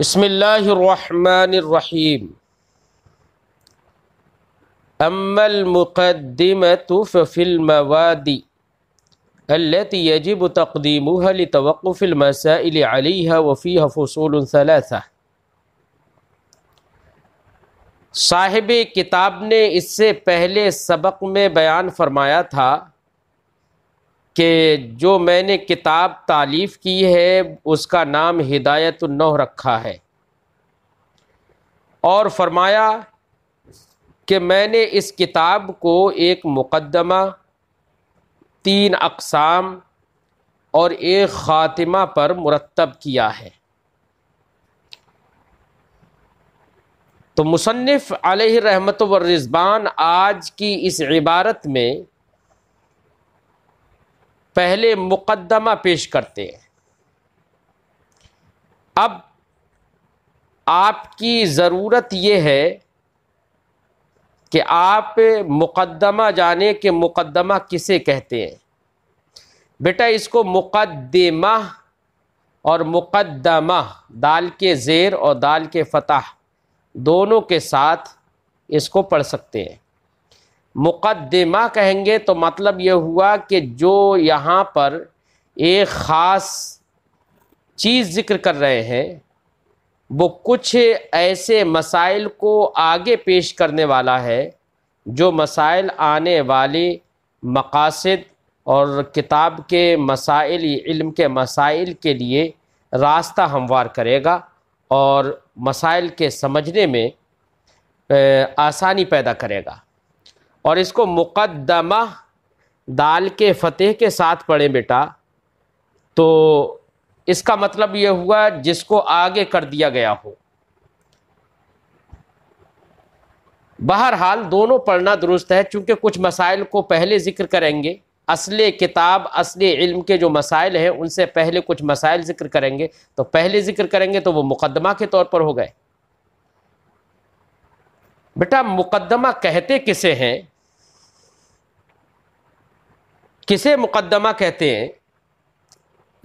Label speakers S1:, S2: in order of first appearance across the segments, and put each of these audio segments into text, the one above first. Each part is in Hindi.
S1: बसमीम अम्मलमक़दमत फ़िल्मवादी अलती यजब तकदीम तवक़फ़िलमसाइल अलीहा वफ़ी हफसूलसा साहिब किताब ने इससे पहले सबक में बयान फरमाया था कि जो मैंने किताब तालीफ़ की है उसका नाम हिदायत नौ रखा है और फरमाया कि मैंने इस किताब को एक मुकदमा तीन अकसाम और एक ख़ातिमा पर मुरतब किया है तो मुसनफ़ रहमत व रिज़बान आज की इस इबारत में पहले मुकदमा पेश करते हैं अब आपकी ज़रूरत ये है कि आप मुकदमा जाने के मुकदमा किसे कहते हैं बेटा इसको मुकदमा और मुकदमा दाल के ज़ेर और दाल के फतह दोनों के साथ इसको पढ़ सकते हैं मुकदमा कहेंगे तो मतलब ये हुआ कि जो यहाँ पर एक ख़ास चीज़ जिक्र कर रहे हैं वो कुछ ऐसे मसाइल को आगे पेश करने वाला है जो मसाइल आने वाले मकासद और किताब के मसाइल इल्म के मसाइल के लिए रास्ता हमवार करेगा और मसाइल के समझने में आसानी पैदा करेगा और इसको मुक़दमा दाल के फ़तेह के साथ पढ़ें बेटा तो इसका मतलब यह हुआ जिसको आगे कर दिया गया हो बहरहाल दोनों पढ़ना दुरुस्त है चूंकि कुछ मसाइल को पहले ज़िक्र करेंगे असले किताब असले इल्म के जो मसाइल हैं उनसे पहले कुछ मसाइल ज़िक्र करेंगे तो पहले ज़िक्र करेंगे तो वो मुकदमा के तौर पर हो गए बेटा मुकदमा कहते किसे हैं किसे मुकदमा कहते हैं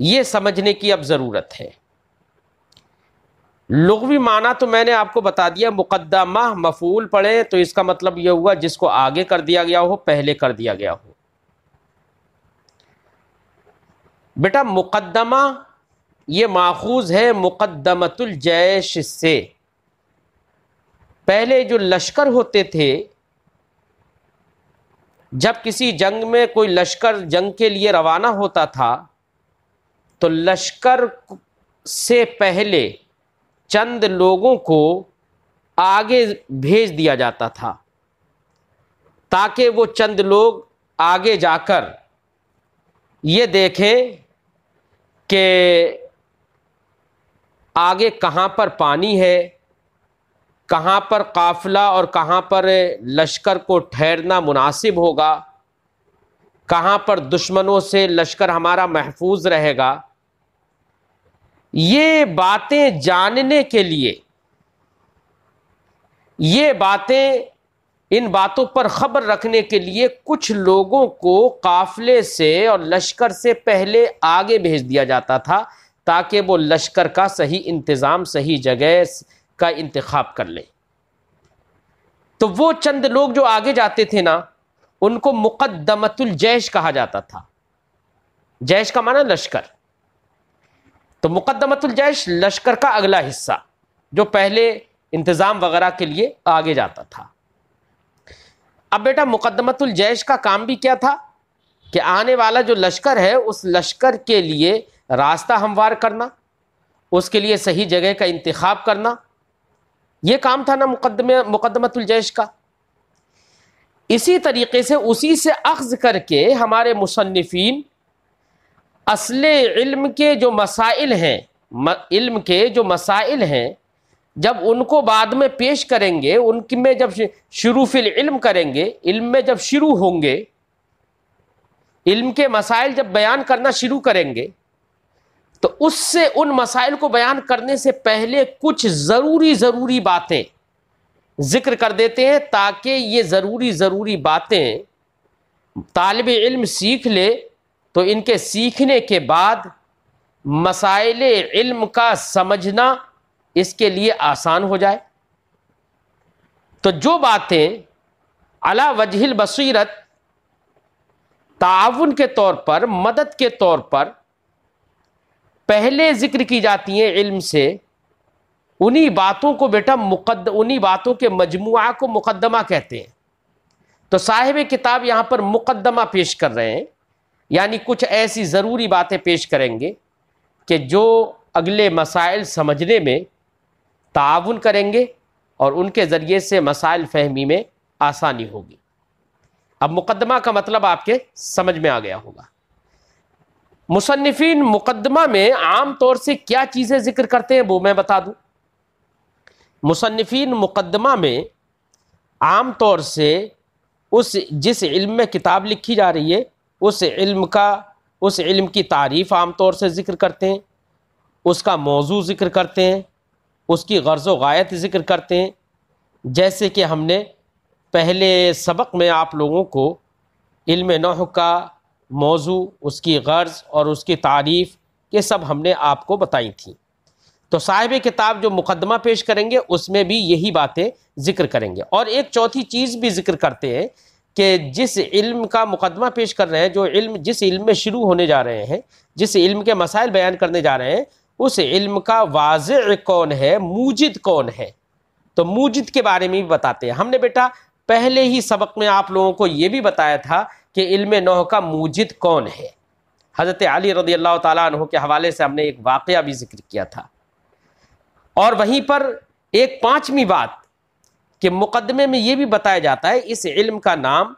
S1: ये समझने की अब ज़रूरत है लघवी माना तो मैंने आपको बता दिया मुकदमा मफूल पढ़े तो इसका मतलब यह हुआ जिसको आगे कर दिया गया हो पहले कर दिया गया हो बेटा मुकदमा ये माखूज है मुकदमतुल जैश से पहले जो लश्कर होते थे जब किसी जंग में कोई लश्कर जंग के लिए रवाना होता था तो लश्कर से पहले चंद लोगों को आगे भेज दिया जाता था ताकि वो चंद लोग आगे जाकर ये देखें कि आगे कहाँ पर पानी है कहाँ पर काफिला और कहाँ पर लश्कर को ठहरना मुनासिब होगा कहाँ पर दुश्मनों से लश्कर हमारा महफूज रहेगा ये बातें जानने के लिए ये बातें इन बातों पर खबर रखने के लिए कुछ लोगों को काफले से और लश्कर से पहले आगे भेज दिया जाता था ताकि वो लश्कर का सही इंतज़ाम सही जगह का इंतखब कर लें तो वो चंद लोग जो आगे जाते थे ना उनको मुकदमतुल जैश कहा जाता था जैश का माना लश्कर तो मुकदमतुल जैश लश्कर का अगला हिस्सा जो पहले इंतज़ाम वगैरह के लिए आगे जाता था अब बेटा मुकदमतुल जैश का काम भी क्या था कि आने वाला जो लश्कर है उस लश्कर के लिए रास्ता हमवार करना उसके लिए सही जगह का इंतखब करना ये काम था ना मुकदमे मुकदमतुलजैश का इसी तरीके से उसी से अख्ज़ करके हमारे मुसनफ़ीन असल इल्म के जो मसाइल हैं इल्म के जो मसाइल हैं जब उनको बाद में पेश करेंगे उनके में जब शुरूफिल इल्म करेंगे इल्म में जब शुरू होंगे इल्म के मसाइल जब बयान करना शुरू करेंगे तो उससे उन मसाइल को बयान करने से पहले कुछ ज़रूरी ज़रूरी बातें ज़िक्र कर देते हैं ताकि ये ज़रूरी ज़रूरी बातें तालब इल्म सीख ले तो इनके सीखने के बाद मसाइल इल्म का समझना इसके लिए आसान हो जाए तो जो बातें अला वजहिल बसीरत ताउन के तौर पर मदद के तौर पर पहले ज़िक्र की जाती हैं इल्म से उन्हीं बातों को बेटा मुकद उन्हीं बातों के मजमू को मुकदमा कहते हैं तो साहिब किताब यहाँ पर मुकदमा पेश कर रहे हैं यानी कुछ ऐसी ज़रूरी बातें पेश करेंगे कि जो अगले मसाइल समझने में ताउन करेंगे और उनके ज़रिए से मसाइल फहमी में आसानी होगी अब मुकदमा का मतलब आपके समझ में आ गया होगा मुसनफिन मुकदमा में आम तौर से क्या चीज़ें जिक्र करते हैं वो मैं बता दूं मुसनफिन मुकदमा में आम तौर से उस जिस इल्म में किताब लिखी जा रही है उस इल्म का उस इल्म की तारीफ़ आम तौर से ज़िक्र करते हैं उसका मौजू ज़िक्र करते हैं उसकी गर्ज़ वायत ज़िक्र करते हैं जैसे कि हमने पहले सबक में आप लोगों को इल्म नह का मौजू उसकी गर्ज और उसकी तारीफ़ ये सब हमने आपको बताई थी तो साहिब किताब जो मुकदमा पेश करेंगे उसमें भी यही बातें जिक्र करेंगे और एक चौथी चीज़ भी जिक्र करते हैं कि जिस इल्म का मुकदमा पेश कर रहे हैं जो इल्म जिस इल्म में शुरू होने जा रहे हैं जिस इल्म के मसाइल बयान करने जा रहे हैं उस इल्म का वाज कौन है मूजिद कौन है तो मूजिद के बारे में भी बताते हैं हमने बेटा पहले ही सबक में आप लोगों को ये भी बताया था कि इल्म नौह का मूजिद कौन है हज़रत अली रदी अल्लाह तु के हवाले से हमने एक वाक़ भी जिक्र किया था और वहीं पर एक पाँचवीं बात कि मुकदमे में ये भी बताया जाता है इस इल्म का नाम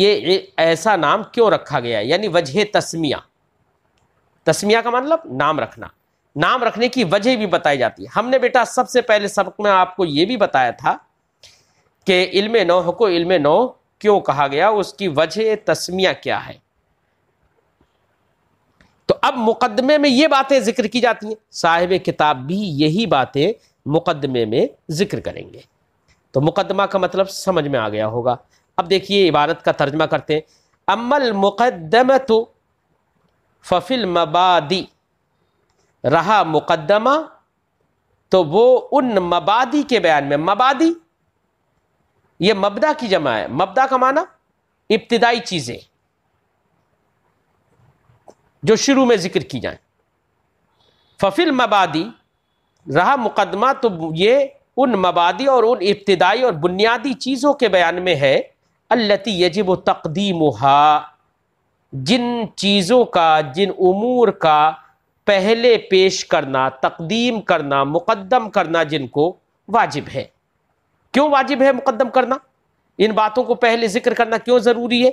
S1: ये ऐसा नाम क्यों रखा गया है यानी वजह तस्मिया तस्मिया का मतलब नाम रखना नाम रखने की वजह भी बताई जाती है हमने बेटा सबसे पहले सबक में आपको ये भी बताया था कि इल्म नौह को इल्म नौ क्यों कहा गया उसकी वजह तस्मिया क्या है तो अब मुकदमे में ये बातें जिक्र की जाती हैं साहिब किताब भी यही बातें मुकदमे में जिक्र करेंगे तो मुकदमा का मतलब समझ में आ गया होगा अब देखिए इबारत का तर्जमा करते हैं अमल मुकदम तो फफिल मबादी रहा मुकदमा तो वो उन मबादी के बयान में मबादी ये मबदा की जमा है मबदा का माना इब्तदाई चीज़ें जो शुरू में जिक्र की जाए फफिल मबादी रहा मुकदमा तो ये उन मबादी और उन इब्तदाई और बुनियादी चीज़ों के बयान में है अल्लती यजिब तकदीम जिन चीज़ों का जिन उमूर का पहले पेश करना तकदीम करना मुकदम करना जिनको वाजिब है क्यों वाजिब है मुकदम करना इन बातों को पहले जिक्र करना क्यों ज़रूरी है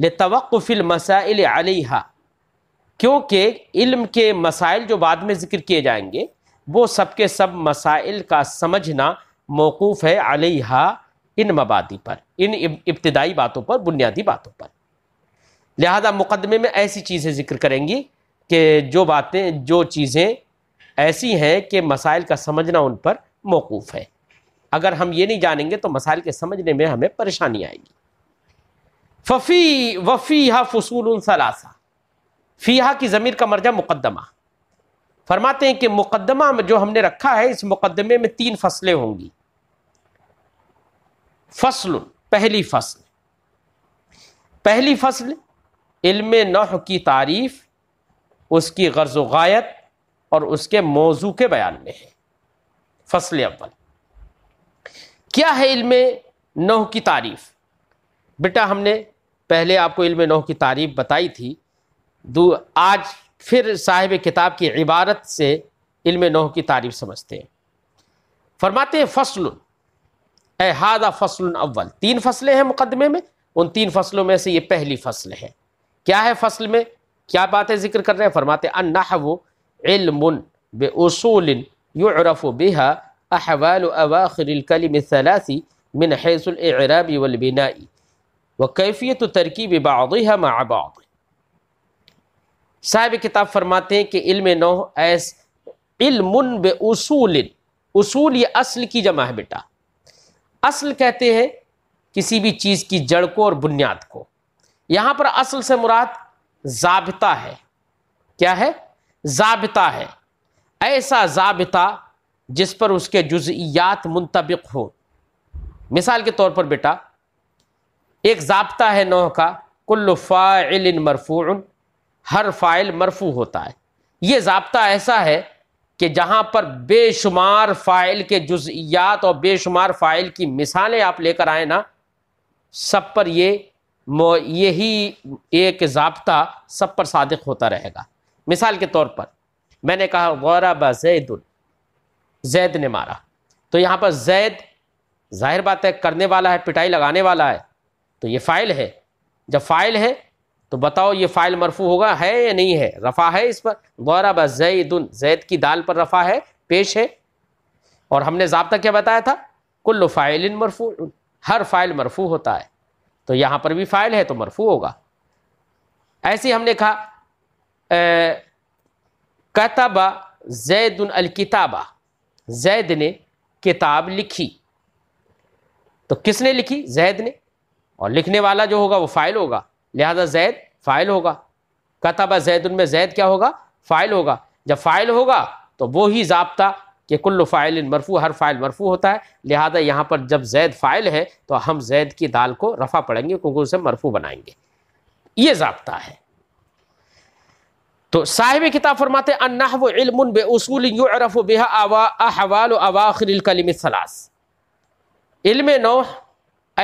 S1: ले तवक़िल मसाइल अलहा क्योंकि इल्म के मसाइल जो बाद में जिक्र किए जाएंगे वो सबके सब मसाइल का समझना मौकूफ़ है अलहा इन मबादी पर इन इब्तदाई बातों पर बुनियादी बातों पर लिहाजा मुकदमे में ऐसी चीज़ें जिक्र करेंगी कि जो बातें जो चीज़ें ऐसी हैं कि मसाइल का समझना उन पर मौकूफ़ है अगर हम ये नहीं जानेंगे तो मसाइल के समझने में हमें परेशानी आएगी फ़फ़ी वफ़ीहा फसूल सलासा फ़ीहा की ज़मीर का मर्जा मुकदमा फरमाते हैं कि मुकदमा जो हमने रखा है इस मुकदमे में तीन फसलें होंगी फसल पहली फसल पहली फसल इल्म नह की तारीफ़ उसकी गर्ज वायत और उसके मौजू के बयान में है फसल अव्वल क्या है इल्म नौ की तारीफ़ बेटा हमने पहले आपको इल्म नौ की तारीफ़ बताई थी दो आज फिर साहिब किताब की इबारत से इल्म नौ की तारीफ़ समझते हैं फरमाते हैं फसल एहादा फसल अव्वल तीन फसलें हैं मुकदमे में उन तीन फसलों में से ये पहली फसल है क्या है फसल में क्या बातें जिक्र कर रहे हैं फरमाते अन्ना वो इल्म बेसूल युरफ़ बेहा अहवाल अवाखिलकलमसलासी मिन हैसराबी वलबिनाई व कैफियत तरकीब बादह माबाद साहिब किताब फरमाते हैं कि इल्म नौ ऐस इल्मन बे उसूल ये असल की जमा है बेटा असल कहते हैं किसी भी चीज़ की जड़ को और बुनियाद को यहाँ पर असल से मुराद जाबता है क्या है जाबता है ऐसा जाबता जिस पर उसके जुजियात मुंतबिक हो मिसाल के तौर पर बेटा एक जबता है नौ का कुल फ़ाइल मरफू हर फ़ाइल मरफू होता है ये जबता ऐसा है कि जहाँ पर बेशुमार फ़ाइल के जुजियात और बेशुमार फ़ाइल की मिसालें आप लेकर आए ना सब पर ये यही एक जबता सब पर सदक होता रहेगा मिसाल के तौर पर मैंने कहा गौरा जैदुल जैद ने मारा तो यहाँ पर जैद जाहिर बात है करने वाला है पिटाई लगाने वाला है तो ये फ़ाइल है जब फ़ाइल है तो बताओ ये फ़ाइल मरफू होगा है या नहीं है रफ़ा है इस पर गौरा जैदन जैद की दाल पर रफ़ा है पेश है और हमने जबता क्या बताया था कुल्लु फ़ाइल मरफू हर फ़ाइल मरफू होता है तो यहाँ पर भी फ़ाइल है तो मरफू होगा ऐसे हमने कहा कहताबा जैदन अलकिताबा जैद ने किताब लिखी तो किसने लिखी जैद ने और लिखने वाला जो होगा वो फ़ाइल होगा लिहाजा जैद फ़ाइल होगा कतबा जैद उनमें जैद क्या होगा फ़ाइल होगा जब फ़ाइल होगा तो वो ही जबता कि कुल्ल फ़ाइल इन मरफू हर फ़ाइल मरफू होता है लिहाजा यहाँ पर जब जैद फ़ाइल है तो हम जैद की दाल को रफ़ा पड़ेंगे क्योंकि उसे मरफू बनाएंगे ये जबता है तो साहिब किताब फरमाते अन्नाहव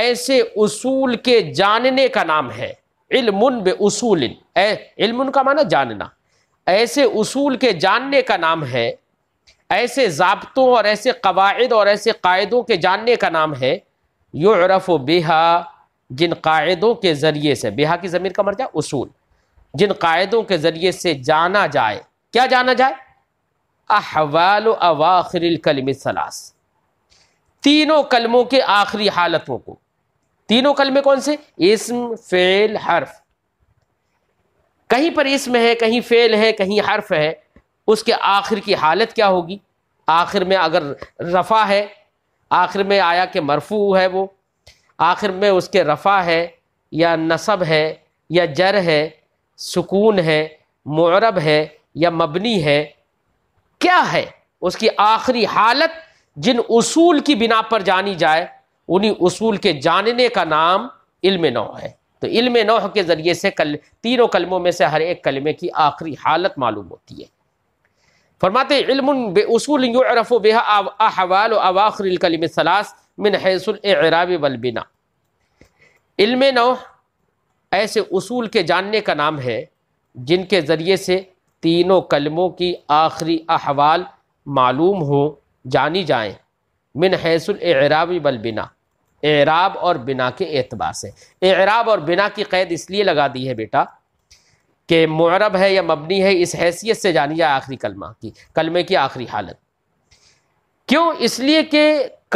S1: ऐसे उसूल के जानने का नाम है इल्मुन बे उसूल इल्मुन का माना जानना ऐसे उसूल के जानने का नाम है ऐसे जबतों और ऐसे कवायद और ऐसे कायदों के जानने का नाम है युरफ बेहा जिन कायदों के ज़रिए से बेहा की ज़मीर का मर्जा उसूल जिन कायदों के ज़रिए से जाना जाए क्या जाना जाए अहवाल अवाखिर कलम सलास तीनों कलमों के आखिरी हालतों को तीनों कलमे कौन से इसम फेल हर्फ कहीं पर इसम है कहीं फेल है कहीं हर्फ है उसके आखिर की हालत क्या होगी आखिर में अगर रफ़ा है आखिर में आया कि मरफू है वो आखिर में उसके रफ़ा है या नसब है या जर है सुकून है मरब है या मबनी है क्या है उसकी आखिरी हालत जिन उसूल की बिना पर जानी जाए उन्हीं उसूल के जानने का नाम इल्म नौ है तो इल्म नौ के ज़रिए से कल तीनों कलमों में से हर एक कलमे की आखिरी हालत मालूम होती है फरमाते इल्म उसूल रफ़ अहवाल अवाखरकलम सलास मिन हैसराब वलबिना इल्म नौ ऐसे उसूल के जानने का नाम है जिनके ज़रिए से तीनों कलमों की आखिरी अहवाल मालूम हो जानी जाएँ मिन एराबी बल बिना एराब और बिना के एतबार से एराब और बिना की कैद इसलिए लगा दी है बेटा कि मरब है या मबनी है इस हैसियत से जानी जाए आखिरी कलमा की कलमे की आखिरी हालत क्यों इसलिए कि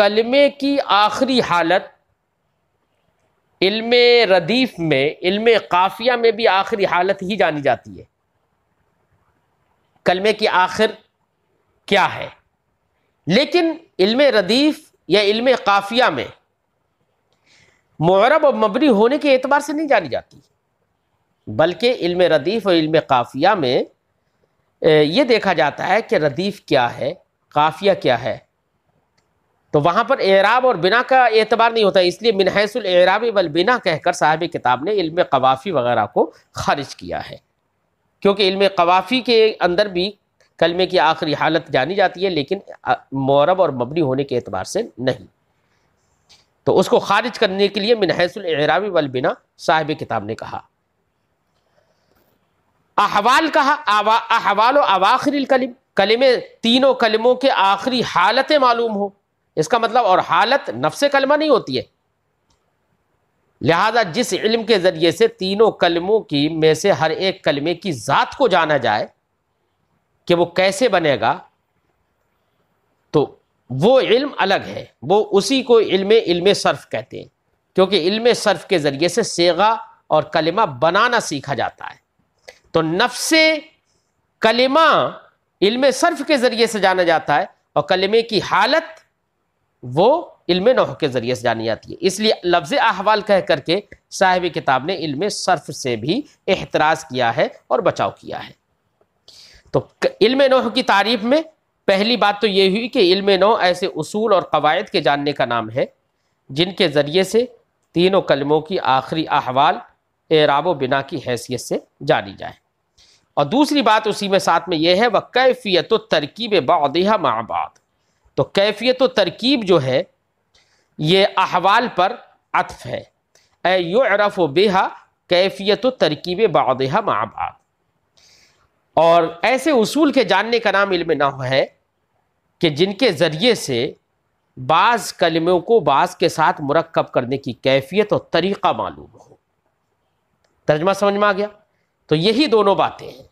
S1: कलमे की आखिरी हालत इल्म रदीफ में इल्म काफिया में भी आखिरी हालत ही जानी जाती है कलमे की आखिर क्या है लेकिन इल्म रदीफ या इल्म काफिया में मरब और मबनी होने के एतबार से नहीं जानी जाती बल्कि इल्म रदीफ और इल्म काफिया में ये देखा जाता है कि रदीफ क्या है काफिया क्या है तो वहाँ पर एराब और बिना का एतबार नहीं होता इसलिए मिनहसुल एराब बल बिना कहकर साहिब किताब ने इल्म कवाफ़ी वगैरह को खारिज किया है क्योंकि इल्म कवाफ़ी के अंदर भी कलमे की आखिरी हालत जानी जाती है लेकिन मौरब और मबनी होने के एतबार से नहीं तो उसको खारिज करने के लिए मिनहसुल एराबी बल बिना साहिब किताब ने कहा अहवाल कहा अहवाल आवा, अवाखिर कलम कलमे तीनों कलमों के आखिरी हालतें मालूम हो इसका मतलब और हालत नफ्स कलमा नहीं होती है लिहाजा जिस इल्म के ज़रिए से तीनों कलमों की में से हर एक कलमे की ज़ात को जाना जाए कि वो कैसे बनेगा तो वो इल्म अलग है वो उसी को इल्म इल्म सर्फ कहते हैं क्योंकि इल्म सर्फ के ज़रिए से सेगा और कलमा बनाना सीखा जाता है तो नफ्स कलमा इल्म सर्फ के ज़रिए से जाना जाता है और कलमे की हालत वो इल्म नोह के ज़रिए से जानी जाती है इसलिए लफ्ज़ अहवाल कह करके साहिब किताब ने इल्म सर्फ से भी एहतराज़ किया है और बचाव किया है तो इल्म नोह की तारीफ में पहली बात तो ये हुई कि इल्म नौ ऐसे असूल और कवायद के जानने का नाम है जिनके ज़रिए से तीनों कलमों की आखिरी अहवाल एराब बिना की हैसियत से जानी जाए और दूसरी बात उसी में साथ में यह है कैफ़ियत तरकीब बाद माबाद तो कैफियत तरकीब जो है ये अहवाल पर अतफ है ए युरफ़ बेहा कैफियत तरकीब बहा माबाद और ऐसे उसूल के जानने का नाम इल्म ना है कि जिनके ज़रिए से बाज़ कलमों को बाज़ के साथ मरकब करने की कैफियत और तरीक़ा मालूम हो तर्जमा समझ में आ गया तो यही दोनों बातें हैं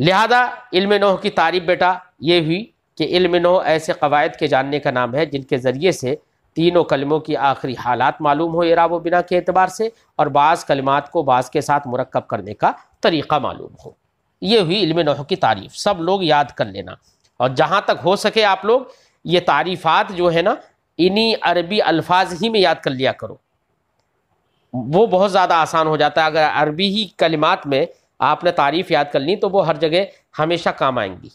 S1: लिहाजा इल्म नोह की तारीफ बेटा ये हुई कि इल्म नो ऐसे कवायद के जानने का नाम है जिनके ज़रिए से तीनों कलमों की आखिरी हालात मालूम हो इराब व बिना के अतबार से और बाज़ कलमात को बाज़ के साथ मरकब करने का तरीक़ा मालूम हो ये हुई इल्म नह की तारीफ़ सब लोग याद कर लेना और जहाँ तक हो सके आप लोग ये तारीफ़ात जो है ना इन्हीं अरबी अल्फाज ही में याद कर लिया करो वो बहुत ज़्यादा आसान हो जाता है अगर अरबी ही कलिमात में आपने तारीफ़ याद कर ली तो वो हर जगह हमेशा काम आएंगी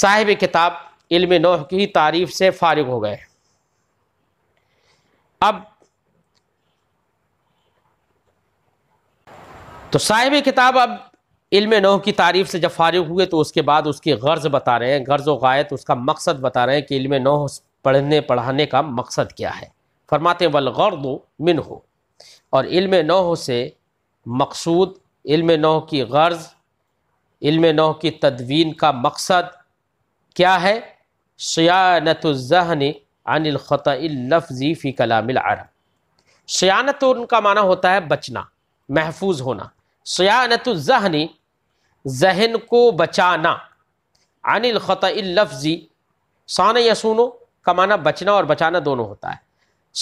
S1: साहिब किताब इल्म नौ की तारीफ से फारिग हो गए अब तो साहिब किताब अब इल्म नौ की तारीफ से जब फारिग हुए तो उसके बाद उसकी गर्ज बता रहे हैं गर्ज व गायत उसका मकसद बता रहे हैं कि इल्म नौ पढ़ने पढ़ाने का मकसद क्या है फरमाते वलगर्द मिन हो और इल्म नौ से मकसूद इल्म नौ की गर्ज इल्म नौ की तदवीन का मकसद क्या है शयानतज़हन अनिल ख़तलफ़ी फ़ी कलामिल अरब शयानत उनका माना होता है बचना महफूज होना शयानतज़हनी जहन को बचाना अनिल ख़तलफ़ी शान यसूनो का माना बचना और बचाना दोनों होता है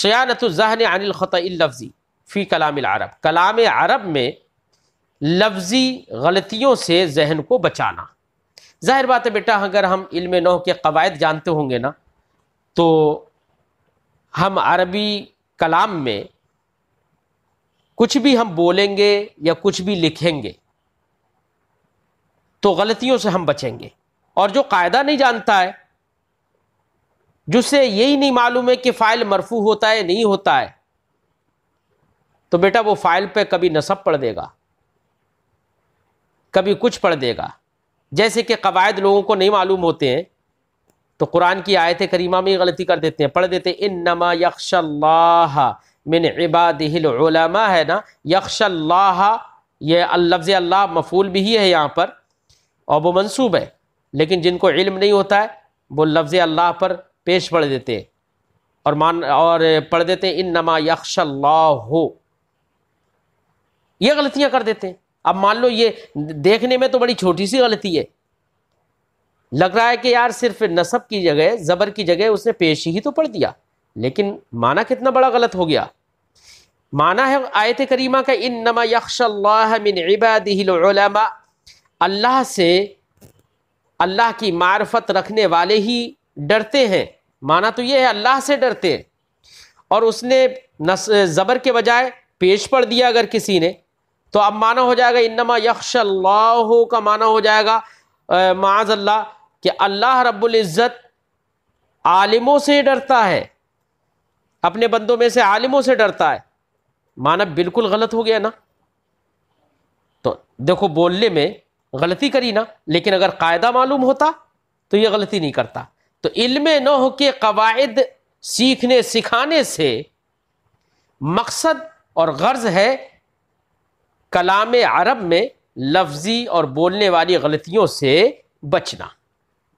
S1: शयानतज़हन अनिल ख़तलफ़ी फ़ी कलामिल अरब कलाम अरब में लफ्ज़ी गलतियों से जहन को बचाना ज़ाहिर बात है बेटा अगर हम इल्म नौ के कवायद जानते होंगे ना तो हम अरबी कलाम में कुछ भी हम बोलेंगे या कुछ भी लिखेंगे तो गलतियों से हम बचेंगे और जो कायदा नहीं जानता है जिससे यही नहीं मालूम है कि फ़ाइल मरफू होता है नहीं होता है तो बेटा वो फ़ाइल पे कभी नसब पढ़ देगा कभी कुछ पढ़ देगा जैसे कि कवायद लोगों को नहीं मालूम होते हैं तो कुरान की आयत करीमा में गलती कर देते हैं पढ़ देते हैं इन नमा यक्शल्लाह मिन इबादिलमा है ना यक्शल्लाह ये लफ्ज़ अल्लाह मफूल भी ही है यहाँ पर और वो मनसूब है लेकिन जिनको इल्म नहीं होता है वो लफ्ज़ अल्लाह पर पेश पढ़ देते हैं और मान और पढ़ देते हैं इन नमा यक्शल्ला हो ये गलतियाँ कर देते हैं अब मान लो ये देखने में तो बड़ी छोटी सी गलती है लग रहा है कि यार सिर्फ नसब की जगह ज़बर की जगह उसने पेश ही तो पढ़ दिया लेकिन माना कितना बड़ा गलत हो गया माना है आयत करीमा का इन नमा यक्षमा अल्लाह से अल्लाह की मार्फत रखने वाले ही डरते हैं माना तो ये है अल्लाह से डरते हैं और उसने नस ज़बर के बजाय पेश पढ़ दिया अगर किसी ने तो अब माना हो जाएगा इन्नमा यक्ष का माना हो जाएगा माज अल्लाह कि अल्लाह रब्ज़त आलिमों से डरता है अपने बंदों में से आलिमों से डरता है माना बिल्कुल गलत हो गया ना तो देखो बोलने में गलती करी ना लेकिन अगर कायदा मालूम होता तो ये गलती नहीं करता तो इल्म न हो के कवायद सीखने सिखाने से मकसद और गर्ज है कलाम अरब में लफ्ज़ी और बोलने वाली गलतियों से बचना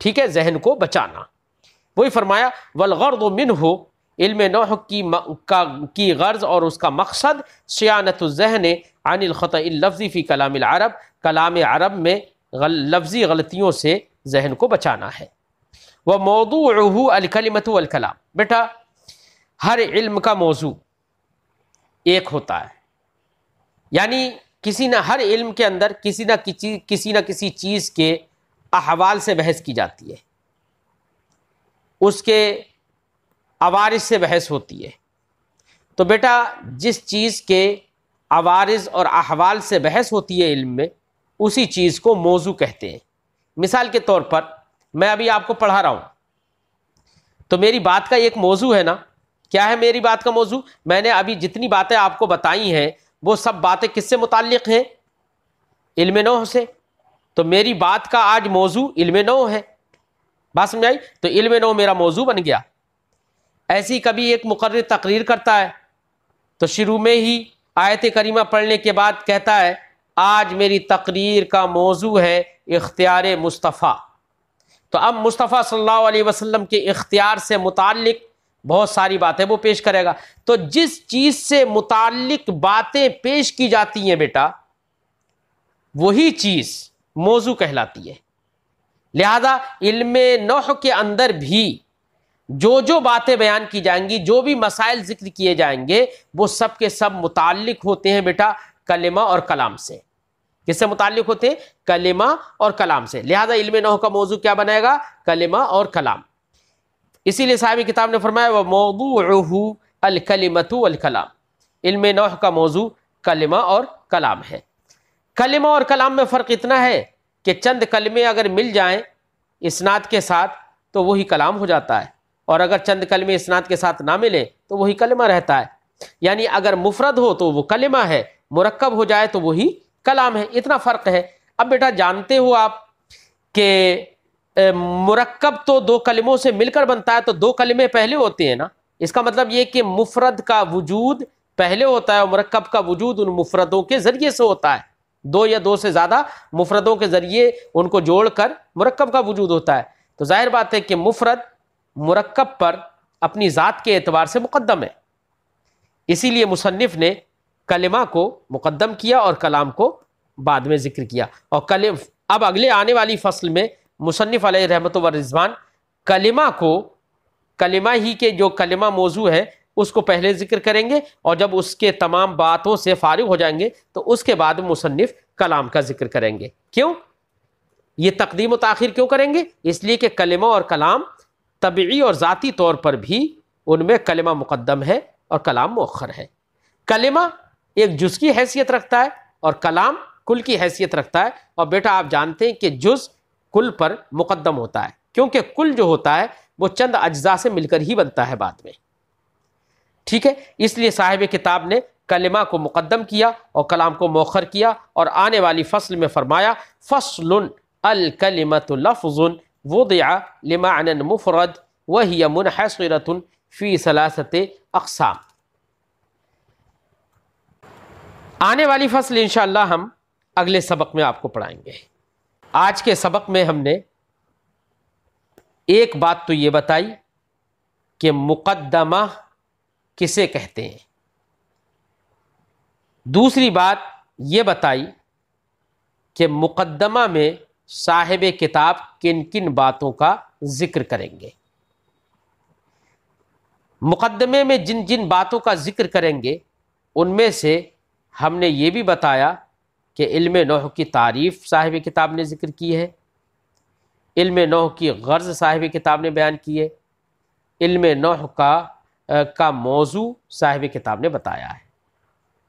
S1: ठीक है जहन को बचाना वही फरमाया वलगर्द मिन हो इल्म नौह की का की गर्ज और उसका मकसद शयानतजहन अनिलख़त लफ्ज़ी फ़ी कलाम अरब कलाम अरब में गल, लफ्ज़ी गलतियों से जहन को बचाना है वह मौदू अलकलमत अलकलाम बेटा हर इल्म का मौजू एक होता है यानी किसी न हर इल्म के अंदर किसी न किसी किसी न किसी चीज़ के अहवाल से बहस की जाती है उसके आवारिज से बहस होती है तो बेटा जिस चीज़ के आवारिज और अहवाल से बहस होती है इल्म में उसी चीज़ को मौजू कहते हैं मिसाल के तौर पर मैं अभी आपको पढ़ा रहा हूँ तो मेरी बात का एक मौजू है ना क्या है मेरी बात का मौजू मैंने अभी जितनी बातें आपको बताई हैं वो सब बातें किससे मुतक़ हैं इल्म नौ से तो मेरी बात का आज मौजू इल्म नौ है बात समझ आई तो इल्म नौ मेरा मौजू बन गया ऐसी कभी एक मुकर तकरीर करता है तो शुरू में ही आयत करीमा पढ़ने के बाद कहता है आज मेरी तकरीर का मौजू है इख्तियार मुस्तफ़ा तो अब मुस्तफ़ा सल्लल्लाहु अलैहि वसल्लम के इख्तियार से मुतक़ बहुत सारी बातें वो पेश करेगा तो जिस चीज से मुतालिक बातें पेश की जाती हैं बेटा वही चीज मौजू कहलाती है लिहाजा इल्म नौह के अंदर भी जो जो बातें बयान की जाएंगी जो भी मसाइल जिक्र किए जाएंगे वो सब के सब मुतालिक होते हैं बेटा कलिमा और कलाम से किससे मुतालिक होते हैं कलिमा और कलाम से लिहाजा इल्म नौह का मौजू क्या बनाएगा कलिमा और कलाम इसीलिए साहब किताब ने फरमाया वह मौजू अलकलमत अलकलाम इल्म नौह का मौजू कलमा और कलाम है कलमा और कलाम में फ़र्क इतना है कि चंद कलमे अगर मिल जाए इसनात के साथ तो वही कलाम हो जाता है और अगर चंद कलमे इसनात के साथ ना मिले तो वही कलमा रहता है यानी अगर मुफरद हो तो वो कलमा है मरकब हो जाए तो वही कलाम है इतना फ़र्क है अब बेटा जानते हो आप कि मुरक्कब तो दो कलमों से मिलकर बनता है तो दो कलमे पहले होते हैं ना इसका मतलब ये कि मुफरद का वजूद पहले होता है और मरकब का वजूद उन मुफरदों के ज़रिए से होता है दो या दो से ज़्यादा मुफरदों के ज़रिए उनको जोड़ कर मरकब का वजूद होता है तो जाहिर बात है कि मुफरद मुरक्कब पर अपनी ज़ात के एतबार से मुकदम है इसीलिए मुसनफ़ ने कलमा को मुकदम किया और कलाम को बाद में ज़िक्र किया और कल अब अगले आने वाली फसल में मुसनफ़ आल रहमत रिजवान कलिमा को कलिमा ही के जो कलिमा मौजू है उसको पहले जिक्र करेंगे और जब उसके तमाम बातों से फारिग हो जाएंगे तो उसके बाद मुसनफ़ कलाम का जिक्र करेंगे क्यों ये तकदीम तखिर क्यों करेंगे इसलिए कि कलिमा और कलाम तबी और ज़ाती तौर पर भी उनमें कलिमा मुकदम है और कलाम मौखर है कलिमा एक जुज़ की हैसियत रखता है और कलाम कुल की हैसियत रखता है और बेटा आप जानते हैं कि जुज़ कुल पर मुकदम होता है क्योंकि कुल जो होता है वो चंद अज्जा से मिलकर ही बनता है बाद में ठीक है इसलिए साहिब किताब ने कलिमा को मुकदम किया और कलाम को मौखर किया और आने वाली फसल में फरमाया फसल अलकलमत लफजुन वदया लिमान मुफरद वही मुनहसरतन फ़ी सलासत अकसाम आने वाली फसल इन हम अगले सबक में आपको पढ़ाएंगे आज के सबक में हमने एक बात तो ये बताई कि मुकदमा किसे कहते हैं दूसरी बात ये बताई कि मुकदमा में साहिब किताब किन किन बातों का जिक्र करेंगे मुकदमे में जिन जिन बातों का जिक्र करेंगे उनमें से हमने ये भी बताया कि इल्म नौह की तारीफ़ साहिब किताब ने ज़िक्र की है इल्म नौ की गर्ज साहिब किताब ने बयान की है इल्म नौह का आ, का मौजू साहिब किताब ने बताया है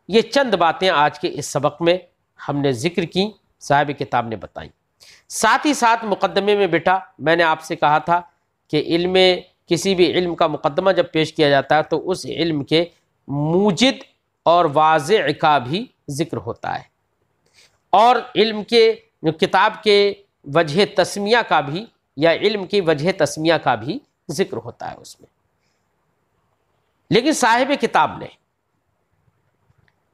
S1: ये चंद बातें आज के इस सबक में हमने ज़िक्र की साहिब किताब ने बताई साथ ही साथ मुकदमे में बेटा मैंने आपसे कहा था कि इल्म किसी भी इल्म का मुकदमा जब पेश किया जाता है तो उस इल्म के मूजिद और वाज का भी ज़िक्र होता है और इल्म के किताब के वजह तस्मिया का भी या इल्म की वजह तस्मिया का भी जिक्र होता है उसमें लेकिन साहिब किताब ने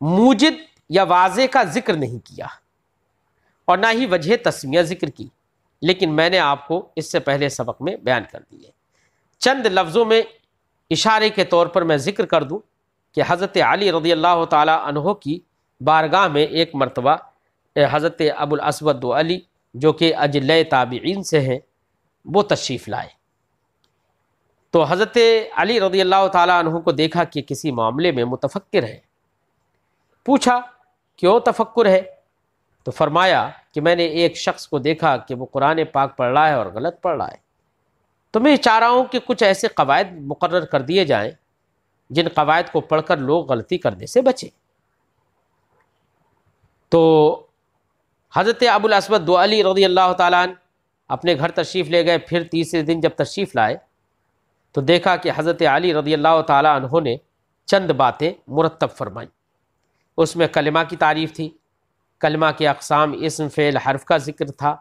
S1: मूजिद या वाजे का जिक्र नहीं किया और ना ही वजह तस्मिया जिक्र की लेकिन मैंने आपको इससे पहले सबक में बयान कर दिए चंद लफ्ज़ों में इशारे के तौर पर मैं जिक्र कर दूं कि हज़रत अली रजी अल्लाह तहों की बारगाह में एक मरतबा हज़रत अबुल असवद अली जो कि अजल ताबीन से हैं वो तशरीफ़ लाए तो हज़रत अली रदी अल्लाह तु को देखा कि किसी मामले में मुतफ़क्र है पूछा क्यों तफक्र है तो फरमाया कि मैंने एक शख्स को देखा कि वो कुरान पाक पढ़ रहा है और गलत पढ़ रहा है तो मैं चाह रहा हूँ कि कुछ ऐसे कवायद मुकर कर दिए जाएँ जिन कवायद को पढ़ कर लोग गलती करने से बचें तो हज़रत अबुल असमद दुआली रदी अल्लाह तालन अपने घर तशरीफ़ ले गए फिर तीसरे दिन जब तशरीफ़ लाए तो देखा कि हज़रत अली रदी अल्लाह तहों ने चंद बातें मुरतब फरमाईं उसमें कलमा की तारीफ़ थी कलमा के अकसाम इसम फ़ैल हर्फ का जिक्र था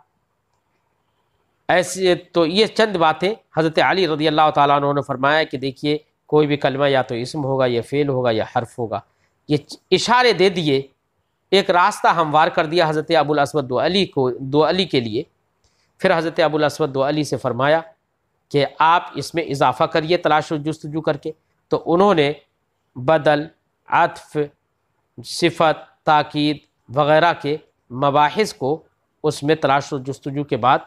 S1: ऐसे तो ये चंद बातें हज़रत अली रदी अल्लाह तहों ने फरमाया कि देखिए कोई भी कलमा या तो इसम होगा या फ़ेल होगा या हर्फ होगा ये इशारे दे दिए एक रास्ता हमवार कर दिया हज़रत अबुल असवद अली को दो अली के लिए फिर हज़रत अबुल असवद अली से फ़रमाया कि आप इसमें इजाफ़ा करिए तलाश जस्तजू करके तो उन्होंने बदल अतफ सिफत ताक़द वगैरह के मबास को उसमें तलाश जस्तजू के बाद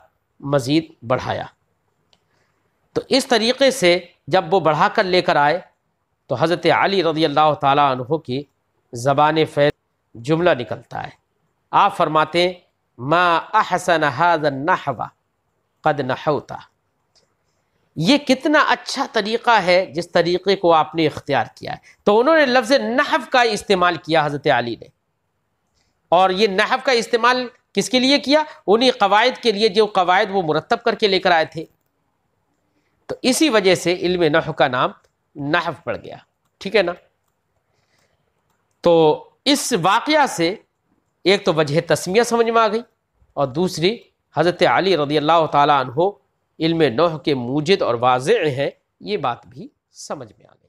S1: मज़ीद बढ़ाया तो इस तरीके से जब वो बढ़ा कर लेकर आए तो हज़रत अली रज़ी अल्लाह तु की ज़बान फैज जुमला निकलता है आप फरमाते मा अहसन हाजन नहवा कद नहवता ये कितना अच्छा तरीक़ा है जिस तरीक़े को आपने इख्तियार किया है तो उन्होंने लफ्ज़ नहव का इस्तेमाल किया हज़रत अली ने और ये नहव का इस्तेमाल किसके लिए किया उन्हीं कवायद के लिए जो कवायद वो मुरतब करके लेकर आए थे तो इसी वजह से इल्म नहव का नाम नहव पड़ गया ठीक है ना तो इस वाक़ से एक तो वजह तस्मिया समझ में आ गई और दूसरी हज़रत अली रदी अल्लाह तहो इल्म नौह के मूजद और वाज हैं ये बात भी समझ में आ गई